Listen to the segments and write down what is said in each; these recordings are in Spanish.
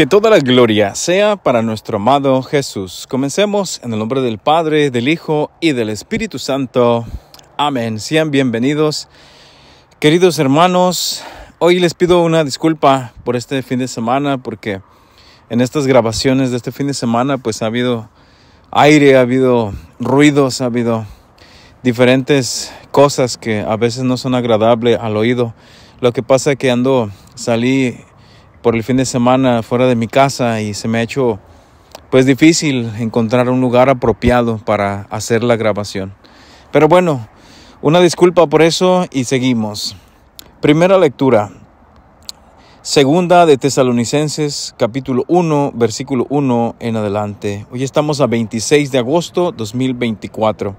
Que toda la gloria sea para nuestro amado Jesús. Comencemos en el nombre del Padre, del Hijo y del Espíritu Santo. Amén. Sean bienvenidos. Queridos hermanos, hoy les pido una disculpa por este fin de semana porque en estas grabaciones de este fin de semana pues ha habido aire, ha habido ruidos, ha habido diferentes cosas que a veces no son agradables al oído. Lo que pasa es que ando, salí por el fin de semana fuera de mi casa y se me ha hecho pues difícil encontrar un lugar apropiado para hacer la grabación. Pero bueno, una disculpa por eso y seguimos. Primera lectura. Segunda de Tesalonicenses, capítulo 1, versículo 1 en adelante. Hoy estamos a 26 de agosto 2024.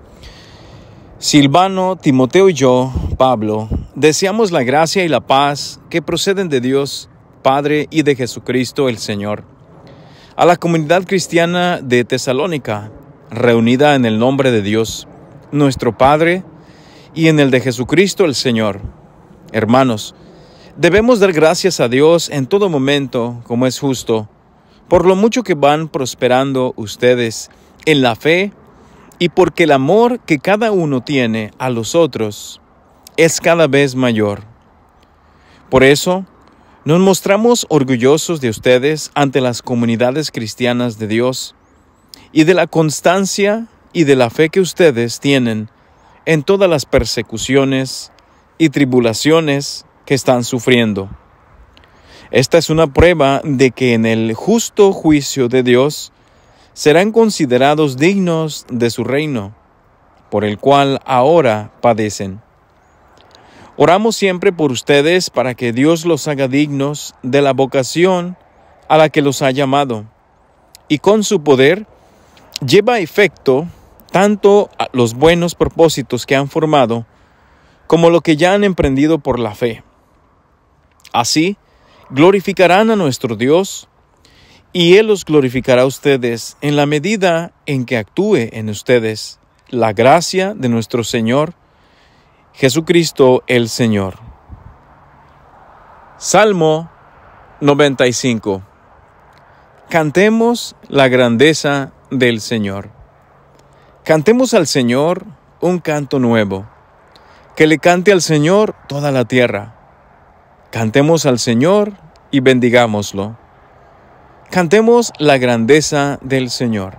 Silvano, Timoteo y yo, Pablo, deseamos la gracia y la paz que proceden de Dios Padre y de Jesucristo el Señor. A la comunidad cristiana de Tesalónica, reunida en el nombre de Dios, nuestro Padre, y en el de Jesucristo el Señor. Hermanos, debemos dar gracias a Dios en todo momento, como es justo, por lo mucho que van prosperando ustedes en la fe y porque el amor que cada uno tiene a los otros es cada vez mayor. Por eso, nos mostramos orgullosos de ustedes ante las comunidades cristianas de Dios y de la constancia y de la fe que ustedes tienen en todas las persecuciones y tribulaciones que están sufriendo. Esta es una prueba de que en el justo juicio de Dios serán considerados dignos de su reino, por el cual ahora padecen. Oramos siempre por ustedes para que Dios los haga dignos de la vocación a la que los ha llamado y con su poder lleva a efecto tanto los buenos propósitos que han formado como lo que ya han emprendido por la fe. Así, glorificarán a nuestro Dios y Él los glorificará a ustedes en la medida en que actúe en ustedes la gracia de nuestro Señor Jesucristo el Señor. Salmo 95. Cantemos la grandeza del Señor. Cantemos al Señor un canto nuevo. Que le cante al Señor toda la tierra. Cantemos al Señor y bendigámoslo. Cantemos la grandeza del Señor.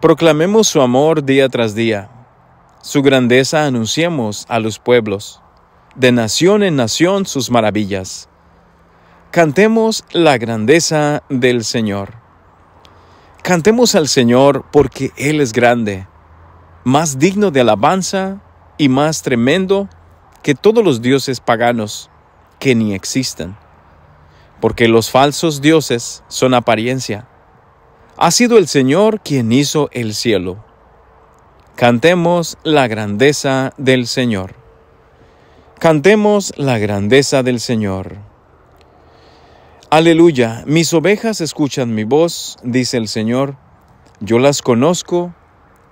Proclamemos su amor día tras día su grandeza anunciemos a los pueblos, de nación en nación sus maravillas. Cantemos la grandeza del Señor. Cantemos al Señor porque Él es grande, más digno de alabanza y más tremendo que todos los dioses paganos que ni existen. Porque los falsos dioses son apariencia. Ha sido el Señor quien hizo el cielo Cantemos la grandeza del Señor. Cantemos la grandeza del Señor. Aleluya, mis ovejas escuchan mi voz, dice el Señor, yo las conozco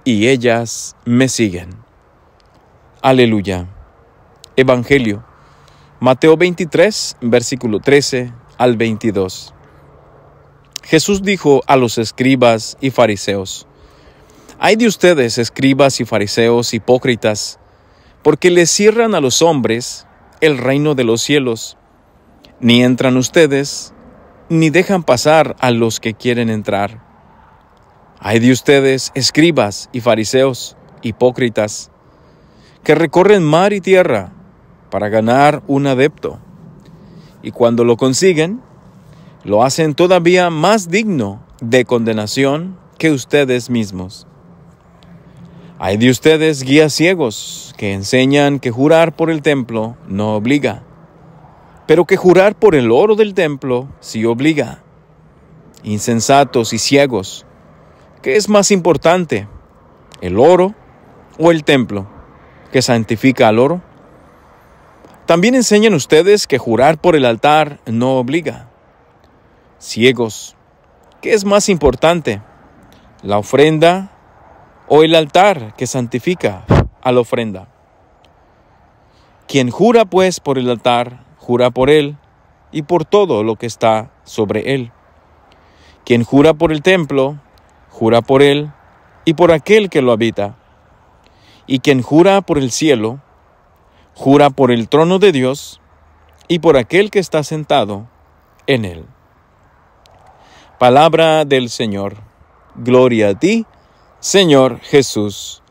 y ellas me siguen. Aleluya. Evangelio, Mateo 23, versículo 13 al 22. Jesús dijo a los escribas y fariseos, hay de ustedes, escribas y fariseos hipócritas, porque les cierran a los hombres el reino de los cielos. Ni entran ustedes, ni dejan pasar a los que quieren entrar. Hay de ustedes, escribas y fariseos hipócritas, que recorren mar y tierra para ganar un adepto. Y cuando lo consiguen, lo hacen todavía más digno de condenación que ustedes mismos. Hay de ustedes guías ciegos que enseñan que jurar por el templo no obliga, pero que jurar por el oro del templo sí obliga. Insensatos y ciegos, ¿qué es más importante, el oro o el templo que santifica al oro? También enseñan ustedes que jurar por el altar no obliga. Ciegos, ¿qué es más importante, la ofrenda o el altar que santifica a la ofrenda. Quien jura pues por el altar, jura por él y por todo lo que está sobre él. Quien jura por el templo, jura por él y por aquel que lo habita. Y quien jura por el cielo, jura por el trono de Dios y por aquel que está sentado en él. Palabra del Señor. Gloria a ti, Señor Jesús,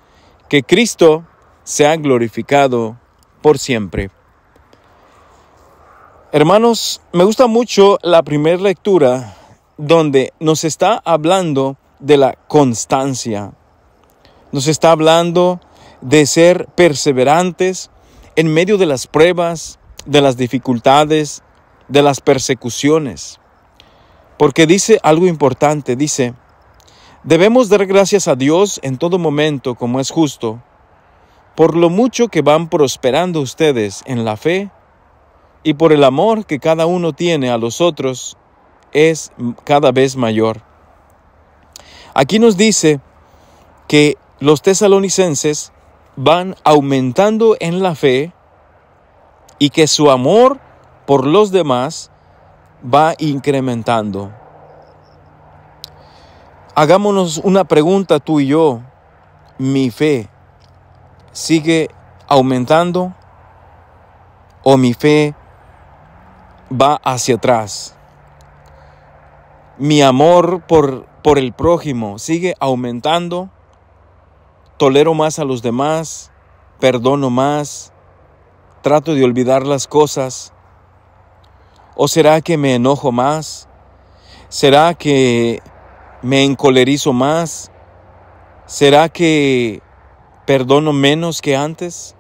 que Cristo sea glorificado por siempre. Hermanos, me gusta mucho la primera lectura donde nos está hablando de la constancia. Nos está hablando de ser perseverantes en medio de las pruebas, de las dificultades, de las persecuciones. Porque dice algo importante, dice, Debemos dar gracias a Dios en todo momento como es justo, por lo mucho que van prosperando ustedes en la fe y por el amor que cada uno tiene a los otros es cada vez mayor. Aquí nos dice que los tesalonicenses van aumentando en la fe y que su amor por los demás va incrementando. Hagámonos una pregunta tú y yo. ¿Mi fe sigue aumentando o mi fe va hacia atrás? ¿Mi amor por, por el prójimo sigue aumentando? ¿Tolero más a los demás? ¿Perdono más? ¿Trato de olvidar las cosas? ¿O será que me enojo más? ¿Será que me encolerizo más? ¿Será que perdono menos que antes?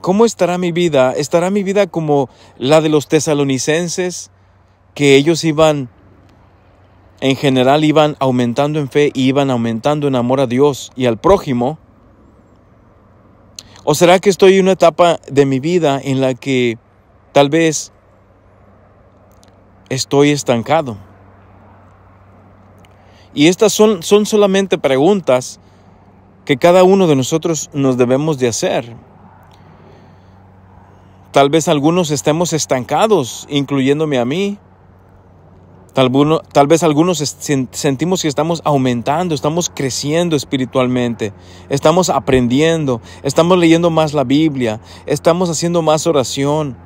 ¿Cómo estará mi vida? ¿Estará mi vida como la de los tesalonicenses, que ellos iban, en general iban aumentando en fe y iban aumentando en amor a Dios y al prójimo? ¿O será que estoy en una etapa de mi vida en la que tal vez estoy estancado? Y estas son, son solamente preguntas que cada uno de nosotros nos debemos de hacer. Tal vez algunos estemos estancados, incluyéndome a mí. tal vez algunos sentimos que estamos aumentando, estamos creciendo espiritualmente, estamos aprendiendo, estamos leyendo más la Biblia, estamos haciendo más oración,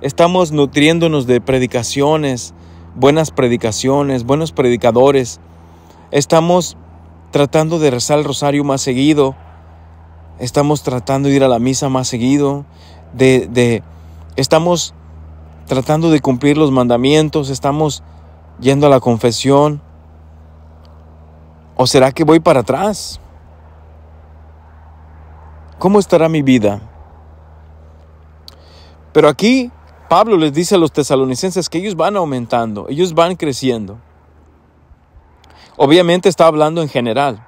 estamos nutriéndonos de predicaciones, buenas predicaciones, buenos predicadores, Estamos tratando de rezar el rosario más seguido. Estamos tratando de ir a la misa más seguido. De, estamos tratando de cumplir los mandamientos. Estamos yendo a la confesión. ¿O será que voy para atrás? ¿Cómo estará mi vida? Pero aquí Pablo les dice a los tesalonicenses que ellos van aumentando, ellos van creciendo. Obviamente está hablando en general.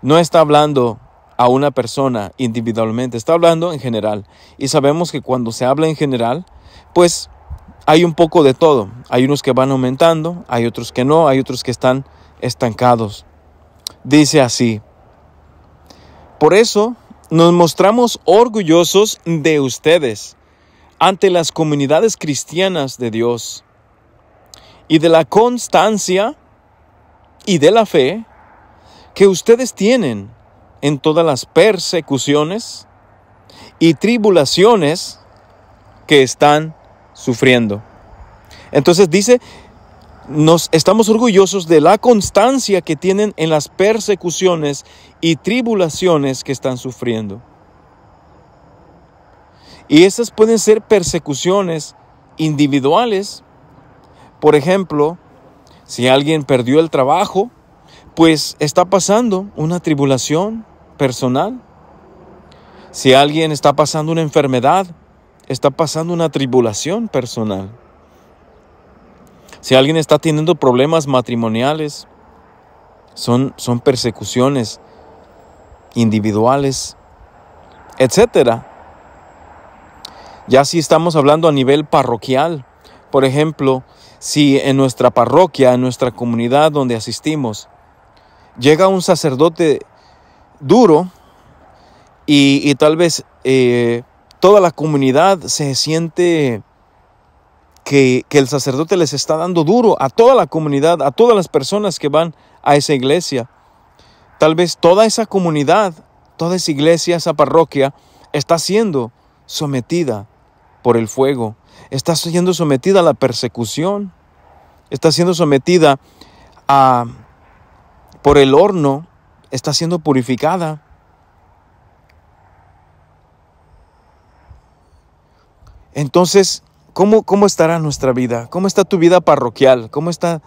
No está hablando a una persona individualmente, está hablando en general. Y sabemos que cuando se habla en general, pues hay un poco de todo. Hay unos que van aumentando, hay otros que no, hay otros que están estancados. Dice así. Por eso nos mostramos orgullosos de ustedes ante las comunidades cristianas de Dios y de la constancia y de la fe que ustedes tienen en todas las persecuciones y tribulaciones que están sufriendo. Entonces dice, nos estamos orgullosos de la constancia que tienen en las persecuciones y tribulaciones que están sufriendo. Y esas pueden ser persecuciones individuales. Por ejemplo, si alguien perdió el trabajo, pues está pasando una tribulación personal. Si alguien está pasando una enfermedad, está pasando una tribulación personal. Si alguien está teniendo problemas matrimoniales, son, son persecuciones individuales, etc. Ya si estamos hablando a nivel parroquial, por ejemplo, si en nuestra parroquia, en nuestra comunidad donde asistimos, llega un sacerdote duro y, tal vez eh, toda la comunidad se siente que, el sacerdote les está dando duro a toda la comunidad, a todas las personas que van a esa iglesia. Tal vez toda esa comunidad, toda esa iglesia, esa parroquia, está siendo sometida por el fuego Estás siendo sometida a la persecución, está siendo sometida por el horno, está siendo purificada. Entonces, ¿cómo, ¿cómo estará nuestra vida? ¿Cómo está tu vida parroquial? ¿Cómo está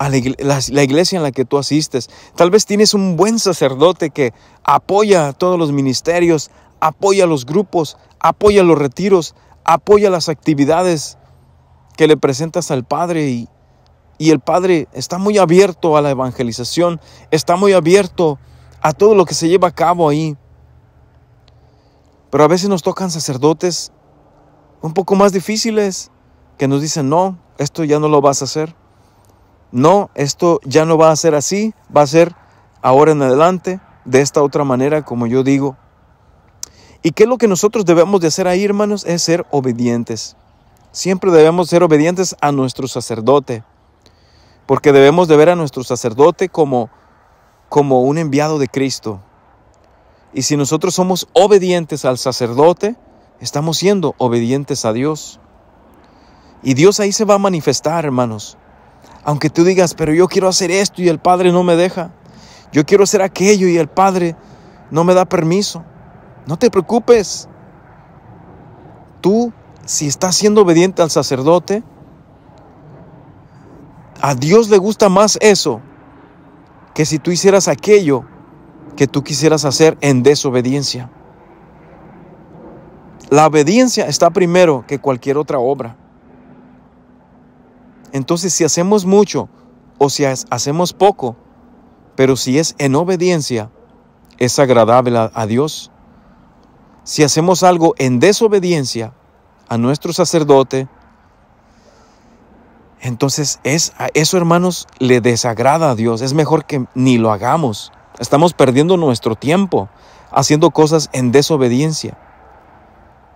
la, iglesia en la que tú asistes. Tal vez tienes un buen sacerdote que apoya a todos los ministerios, apoya a los grupos, apoya los retiros, apoya las actividades que le presentas al Padre y, el Padre está muy abierto a la evangelización, está muy abierto a todo lo que se lleva a cabo ahí. Pero a veces nos tocan sacerdotes un poco más difíciles que nos dicen, no, esto ya no lo vas a hacer. No, esto ya no va a ser así, va a ser ahora en adelante, de esta otra manera, como yo digo. ¿Y qué es lo que nosotros debemos de hacer ahí, hermanos? Es ser obedientes. Siempre debemos ser obedientes a nuestro sacerdote, porque debemos de ver a nuestro sacerdote como, como un enviado de Cristo. Y si nosotros somos obedientes al sacerdote, estamos siendo obedientes a Dios. Y Dios ahí se va a manifestar, hermanos. Aunque tú digas, pero yo quiero hacer esto y el Padre no me deja. Yo quiero hacer aquello y el Padre no me da permiso. No te preocupes. Tú, si estás siendo obediente al sacerdote, a Dios le gusta más eso que si tú hicieras aquello que tú quisieras hacer en desobediencia. La obediencia está primero que cualquier otra obra. Entonces, si hacemos mucho o si hacemos poco, pero si es en obediencia, es agradable a, Dios si hacemos algo en desobediencia a nuestro sacerdote, entonces es, eso, hermanos, le desagrada a Dios. Es mejor que ni lo hagamos. Estamos perdiendo nuestro tiempo haciendo cosas en desobediencia.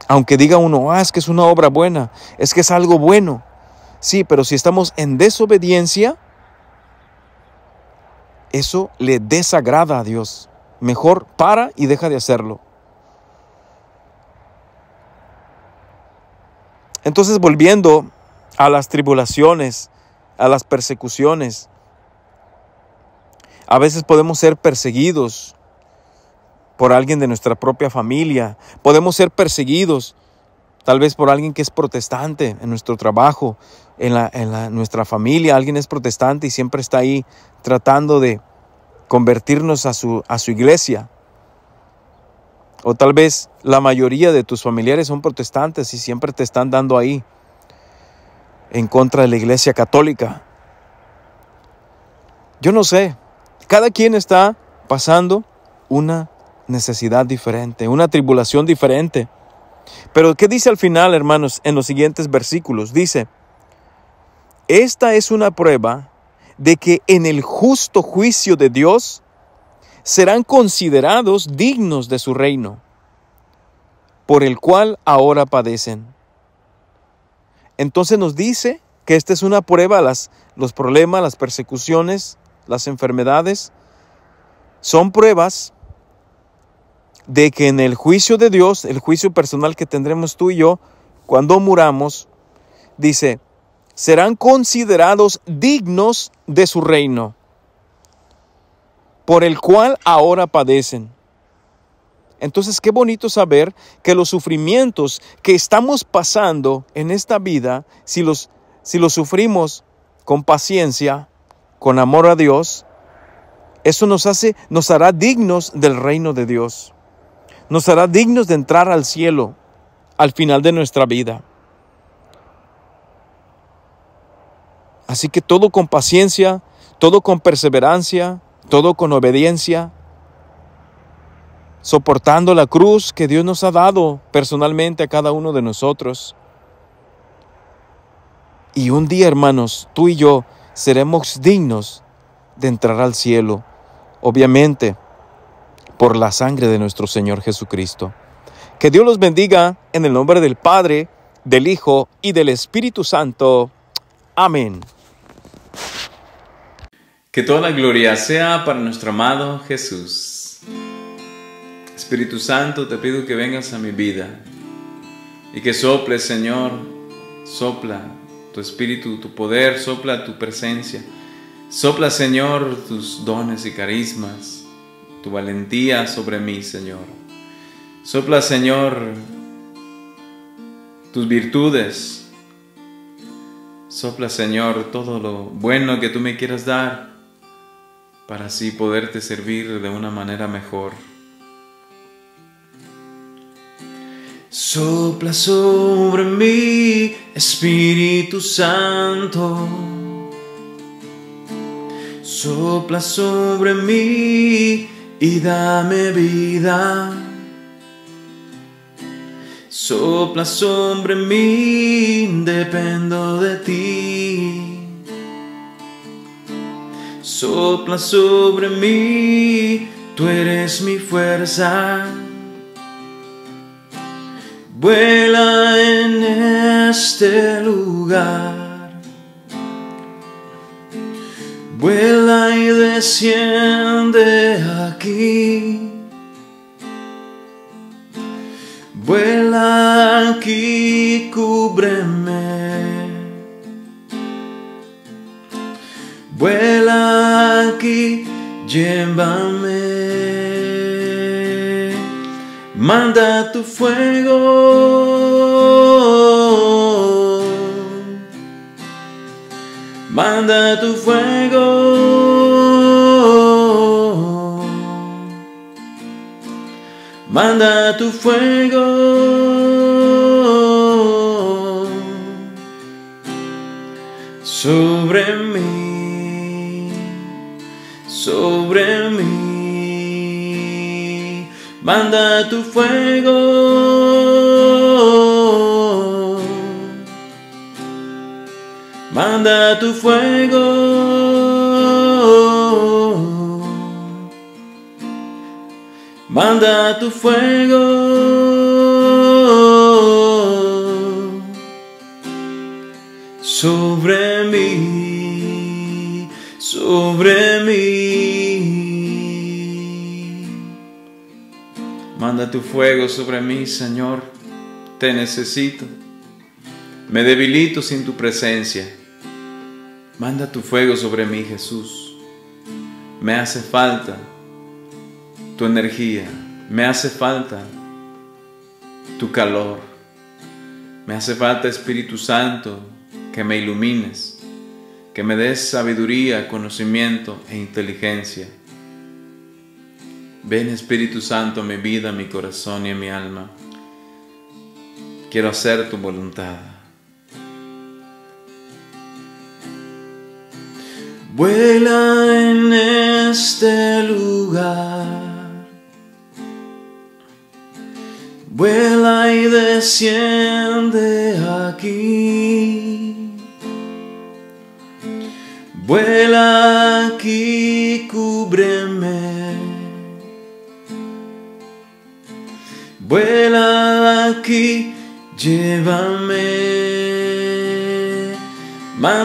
Aunque diga uno, ah, es que es una obra buena, es que es algo bueno. Sí, pero si estamos en desobediencia, eso le desagrada a Dios. Mejor para y deja de hacerlo. Entonces volviendo a las tribulaciones, a las persecuciones, a veces podemos ser perseguidos por alguien de nuestra propia familia, podemos ser perseguidos tal vez por alguien que es protestante en nuestro trabajo, en, nuestra familia, alguien es protestante y siempre está ahí tratando de convertirnos a su, a su iglesia. O tal vez la mayoría de tus familiares son protestantes y siempre te están dando ahí en contra de la iglesia católica. Yo no sé. Cada quien está pasando una necesidad diferente, una tribulación diferente. Pero ¿qué dice al final, hermanos, en los siguientes versículos? Dice, esta es una prueba de que en el justo juicio de Dios serán considerados dignos de su reino, por el cual ahora padecen. Entonces nos dice que esta es una prueba, las, los problemas, las persecuciones, las enfermedades, son pruebas de que en el juicio de Dios, el juicio personal que tendremos tú y yo, cuando muramos, dice, serán considerados dignos de su reino por el cual ahora padecen. Entonces, qué bonito saber que los sufrimientos que estamos pasando en esta vida, si los, si sufrimos con paciencia, con amor a Dios, eso nos hace, nos hará dignos del reino de Dios. Nos hará dignos de entrar al cielo al final de nuestra vida. Así que todo con paciencia, todo con perseverancia, todo con obediencia, soportando la cruz que Dios nos ha dado personalmente a cada uno de nosotros. Y un día, hermanos, tú y yo seremos dignos de entrar al cielo, obviamente por la sangre de nuestro Señor Jesucristo. Que Dios los bendiga en el nombre del Padre, del Hijo y del Espíritu Santo. Amén. Que toda gloria sea para nuestro amado Jesús. Espíritu Santo, te pido que vengas a mi vida y que sople, Señor, sopla tu espíritu, tu poder, sopla tu presencia. Sopla, Señor, tus dones y carismas, tu valentía sobre mí, Señor. Sopla, Señor, tus virtudes. Sopla, Señor, todo lo bueno que tú me quieras dar para así poderte servir de una manera mejor. Sopla sobre mí, Espíritu Santo. Sopla sobre mí y dame vida. Sopla sobre mí, dependo de ti sopla sobre mí, tú eres mi fuerza. Vuela en este lugar, vuela y desciende aquí. Vuela aquí, cúbreme manda tu fuego, manda tu fuego, manda tu fuego. sobre mí. Manda tu fuego. Manda tu fuego. Manda tu fuego sobre mí sobre mí. Manda tu fuego sobre mí, Señor, te necesito. Me debilito sin tu presencia. Manda tu fuego sobre mí, Jesús. Me hace falta tu energía, me hace falta tu calor, me hace falta Espíritu Santo que me ilumines que me des sabiduría, conocimiento e inteligencia. Ven Espíritu Santo a mi vida, a mi corazón y a mi alma. Quiero hacer tu voluntad. Vuela en este lugar. Vuela y desciende aquí.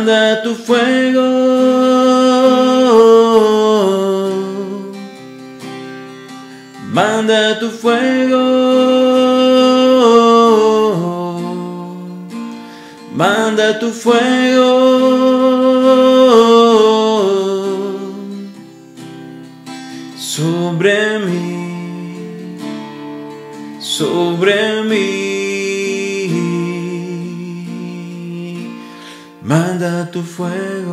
manda tu fuego. Manda tu fuego. Manda tu fuego. fuego.